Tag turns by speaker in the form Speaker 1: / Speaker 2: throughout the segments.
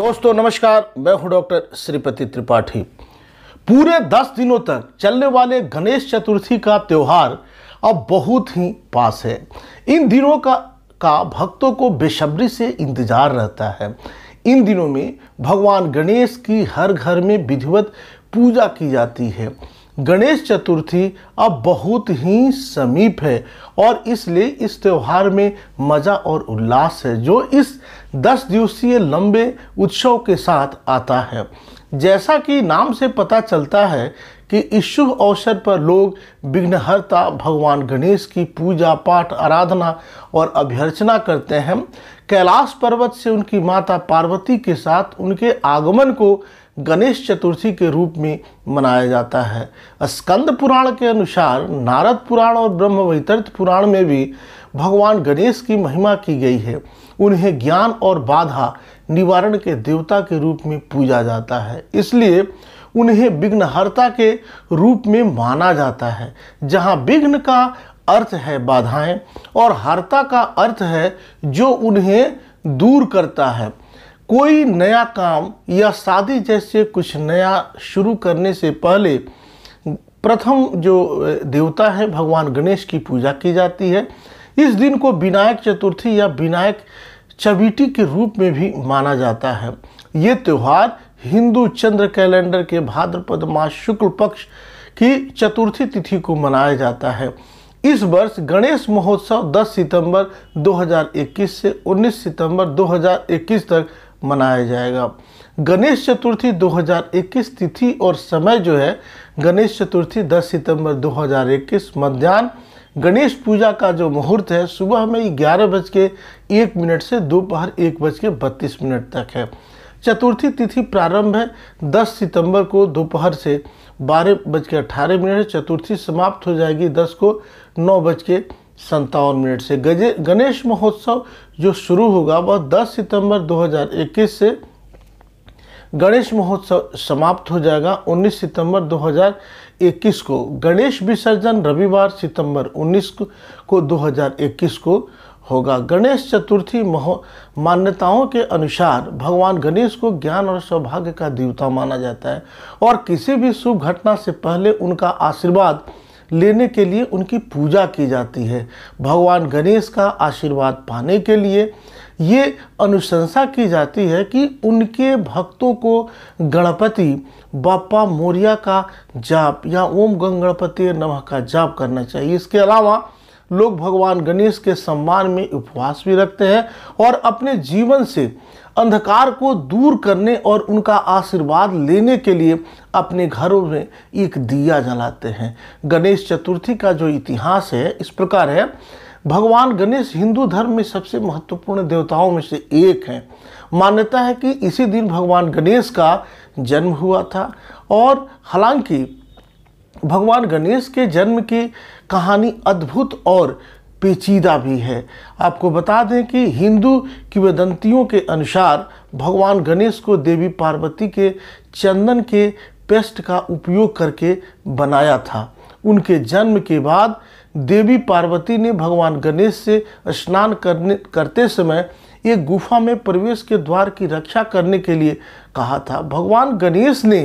Speaker 1: दोस्तों नमस्कार मैं हूं डॉक्टर श्रीपति त्रिपाठी पूरे दस दिनों तक चलने वाले गणेश चतुर्थी का त्यौहार अब बहुत ही पास है इन दिनों का का भक्तों को बेसब्री से इंतजार रहता है इन दिनों में भगवान गणेश की हर घर में विधिवत पूजा की जाती है गणेश चतुर्थी अब बहुत ही समीप है और इसलिए इस त्यौहार में मज़ा और उल्लास है जो इस दस दिवसीय लंबे उत्सव के साथ आता है जैसा कि नाम से पता चलता है कि इस शुभ अवसर पर लोग विघ्नहर्ता भगवान गणेश की पूजा पाठ आराधना और अभ्यर्चना करते हैं कैलाश पर्वत से उनकी माता पार्वती के साथ उनके आगमन को गणेश चतुर्थी के रूप में मनाया जाता है स्कंद पुराण के अनुसार नारद पुराण और ब्रह्मवैतर्थ पुराण में भी भगवान गणेश की महिमा की गई है उन्हें ज्ञान और बाधा निवारण के देवता के रूप में पूजा जाता है इसलिए उन्हें विघ्नहर्ता के रूप में माना जाता है जहाँ विघ्न का अर्थ है बाधाएं और हर्ता का अर्थ है जो उन्हें दूर करता है कोई नया काम या शादी जैसे कुछ नया शुरू करने से पहले प्रथम जो देवता है भगवान गणेश की पूजा की जाती है इस दिन को विनायक चतुर्थी या विनायक चबीटी के रूप में भी माना जाता है ये त्यौहार हिंदू चंद्र कैलेंडर के भाद्रपद मास शुक्ल पक्ष की चतुर्थी तिथि को मनाया जाता है इस वर्ष गणेश महोत्सव 10 सितंबर 2021 से 19 सितंबर 2021 तक मनाया जाएगा गणेश चतुर्थी 2021 तिथि और समय जो है गणेश चतुर्थी 10 सितंबर 2021 मध्यान्ह गणेश पूजा का जो मुहूर्त है सुबह में ग्यारह बज के एक मिनट से दोपहर एक बज के बत्तीस मिनट तक है चतुर्थी तिथि प्रारंभ है 10 सितंबर को दोपहर से बारह बज के अठारह मिनट चतुर्थी समाप्त हो जाएगी 10 को नौ बज के संतावन मिनट से गजे गणेश महोत्सव जो शुरू होगा वह 10 सितंबर 2021 से गणेश महोत्सव समाप्त हो जाएगा 19 सितंबर 2021 को गणेश विसर्जन रविवार सितंबर 19 को 2021 को होगा गणेश चतुर्थी मान्यताओं के अनुसार भगवान गणेश को ज्ञान और सौभाग्य का देवता माना जाता है और किसी भी शुभ घटना से पहले उनका आशीर्वाद लेने के लिए उनकी पूजा की जाती है भगवान गणेश का आशीर्वाद पाने के लिए ये अनुशंसा की जाती है कि उनके भक्तों को गणपति बापा मोरिया का जाप या ओम गंग गणपति नमः का जाप करना चाहिए इसके अलावा लोग भगवान गणेश के सम्मान में उपवास भी रखते हैं और अपने जीवन से अंधकार को दूर करने और उनका आशीर्वाद लेने के लिए अपने घरों में एक दिया जलाते हैं गणेश चतुर्थी का जो इतिहास है इस प्रकार है भगवान गणेश हिंदू धर्म में सबसे महत्वपूर्ण देवताओं में से एक हैं मान्यता है कि इसी दिन भगवान गणेश का जन्म हुआ था और हालांकि भगवान गणेश के जन्म की कहानी अद्भुत और पेचीदा भी है आपको बता दें कि हिंदू किवदंतियों के अनुसार भगवान गणेश को देवी पार्वती के चंदन के पेस्ट का उपयोग करके बनाया था उनके जन्म के बाद देवी पार्वती ने भगवान गणेश से स्नान करने करते समय एक गुफा में प्रवेश के द्वार की रक्षा करने के लिए कहा था भगवान गणेश ने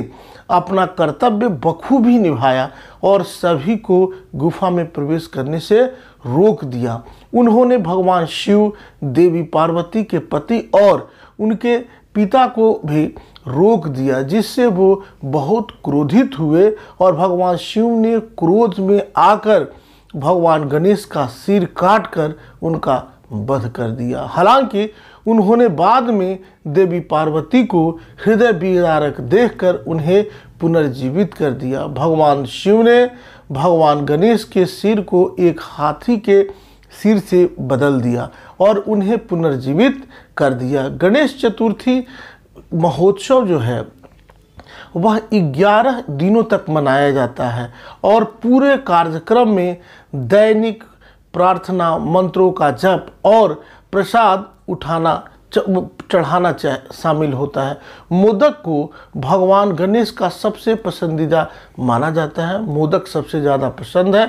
Speaker 1: अपना कर्तव्य बखूबी निभाया और सभी को गुफा में प्रवेश करने से रोक दिया उन्होंने भगवान शिव देवी पार्वती के पति और उनके पिता को भी रोक दिया जिससे वो बहुत क्रोधित हुए और भगवान शिव ने क्रोध में आकर भगवान गणेश का सिर काट कर उनका वध कर दिया हालांकि उन्होंने बाद में देवी पार्वती को हृदय विदारक देखकर उन्हें पुनर्जीवित कर दिया भगवान शिव ने भगवान गणेश के सिर को एक हाथी के सिर से बदल दिया और उन्हें पुनर्जीवित कर दिया गणेश चतुर्थी महोत्सव जो है वह 11 दिनों तक मनाया जाता है और पूरे कार्यक्रम में दैनिक प्रार्थना मंत्रों का जप और प्रसाद उठाना चढ़ाना शामिल होता है मोदक को भगवान गणेश का सबसे पसंदीदा माना जाता है मोदक सबसे ज़्यादा पसंद है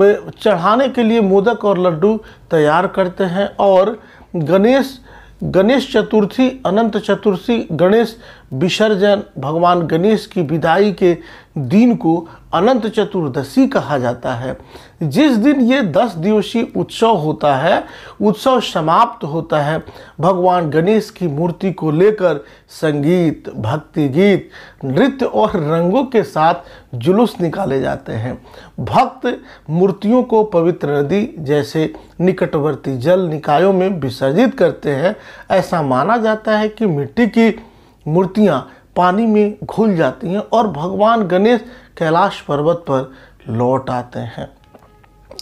Speaker 1: वे चढ़ाने के लिए मोदक और लड्डू तैयार करते हैं और गणेश गणेश चतुर्थी अनंत चतुर्थी गणेश विसर्जन भगवान गणेश की विदाई के दिन को अनंत चतुर्दशी कहा जाता है जिस दिन ये दस दिवसीय उत्सव होता है उत्सव समाप्त होता है भगवान गणेश की मूर्ति को लेकर संगीत भक्ति गीत नृत्य और रंगों के साथ जुलूस निकाले जाते हैं भक्त मूर्तियों को पवित्र नदी जैसे निकटवर्ती जल निकायों में विसर्जित करते हैं ऐसा माना जाता है कि मिट्टी की मूर्तियाँ पानी में घुल जाती हैं और भगवान गणेश कैलाश पर्वत पर लौट आते हैं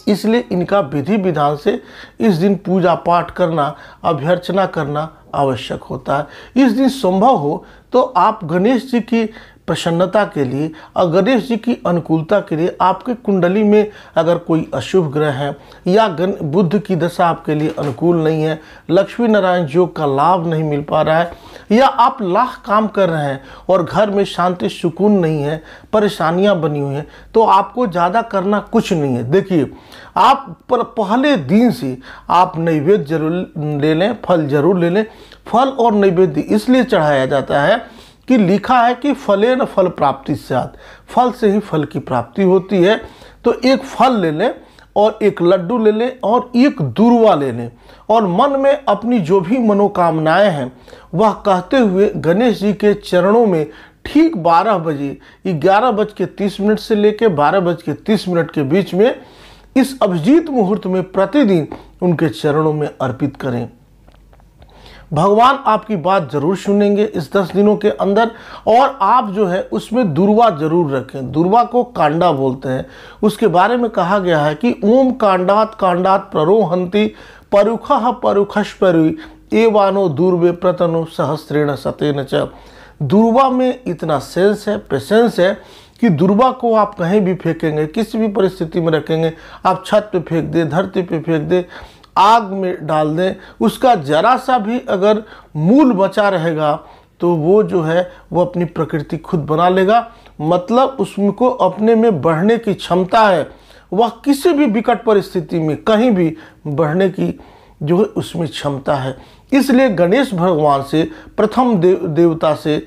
Speaker 1: इसलिए इनका विधि विधान से इस दिन पूजा पाठ करना अभ्यर्चना करना आवश्यक होता है इस दिन संभव हो तो आप गणेश जी की प्रसन्नता के लिए और गणेश जी की अनुकूलता के लिए आपके कुंडली में अगर कोई अशुभ ग्रह है या गण बुद्ध की दशा आपके लिए अनुकूल नहीं है लक्ष्मी नारायण योग का लाभ नहीं मिल पा रहा है या आप लाख काम कर रहे हैं और घर में शांति सुकून नहीं है परेशानियां बनी हुई हैं तो आपको ज़्यादा करना कुछ नहीं है देखिए आप पर पहले दिन से आप नैवेद्य जरूर ले लें फल जरूर ले लें फल और नैवेद्य इसलिए चढ़ाया जाता है कि लिखा है कि फले न फल प्राप्ति सात फल से ही फल की प्राप्ति होती है तो एक फल ले लें और एक लड्डू ले लें और एक दूरवा ले लें और मन में अपनी जो भी मनोकामनाएं हैं वह कहते हुए गणेश जी के चरणों में ठीक 12 बजे ग्यारह बज के तीस मिनट से लेकर बारह बज के तीस मिनट के बीच में इस अभिजीत मुहूर्त में प्रतिदिन उनके चरणों में अर्पित करें भगवान आपकी बात ज़रूर सुनेंगे इस दस दिनों के अंदर और आप जो है उसमें दुर्वा जरूर रखें दुर्वा को कांडा बोलते हैं उसके बारे में कहा गया है कि ओम कांडात कांडात प्ररोहंती परुख परुखश परुई एवानो दुर्वे प्रतनो सहस्रेण सतेन च दुर्वा में इतना सेंस है पेशेंस है कि दुर्वा को आप कहीं भी फेंकेंगे किसी भी परिस्थिति में रखेंगे आप छत पे फेंक दें धरती पे फेंक दे आग में डाल दें उसका ज़रा सा भी अगर मूल बचा रहेगा तो वो जो है वो अपनी प्रकृति खुद बना लेगा मतलब उसको अपने में बढ़ने की क्षमता है वह किसी भी विकट परिस्थिति में कहीं भी बढ़ने की जो है उसमें क्षमता है इसलिए गणेश भगवान से प्रथम देव देवता से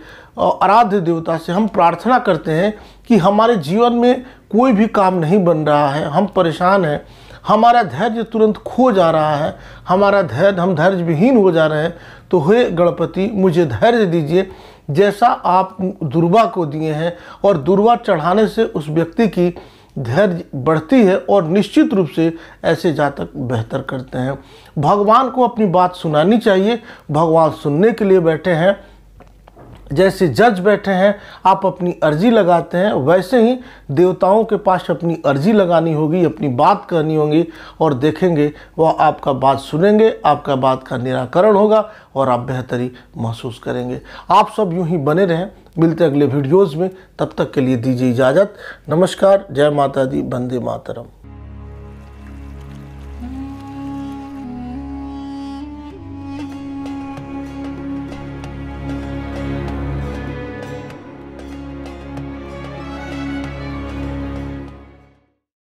Speaker 1: और आराध्य देवता से हम प्रार्थना करते हैं कि हमारे जीवन में कोई भी काम नहीं बन रहा है हम परेशान हैं हमारा धैर्य तुरंत खो जा रहा है हमारा धैर्य हम धैर्य विहीन हो जा रहे हैं तो हे गणपति मुझे धैर्य दीजिए जैसा आप दुर्वा को दिए हैं और दुर्वा चढ़ाने से उस व्यक्ति की धैर्य बढ़ती है और निश्चित रूप से ऐसे जातक बेहतर करते हैं भगवान को अपनी बात सुनानी चाहिए भगवान सुनने के लिए बैठे हैं जैसे जज बैठे हैं आप अपनी अर्जी लगाते हैं वैसे ही देवताओं के पास अपनी अर्जी लगानी होगी अपनी बात करनी होगी और देखेंगे वह आपका बात सुनेंगे आपका बात का निराकरण होगा और आप बेहतरी महसूस करेंगे आप सब यूं ही बने रहें मिलते अगले वीडियोज़ में तब तक के लिए दीजिए इजाज़त नमस्कार जय माता दी वंदे मातरम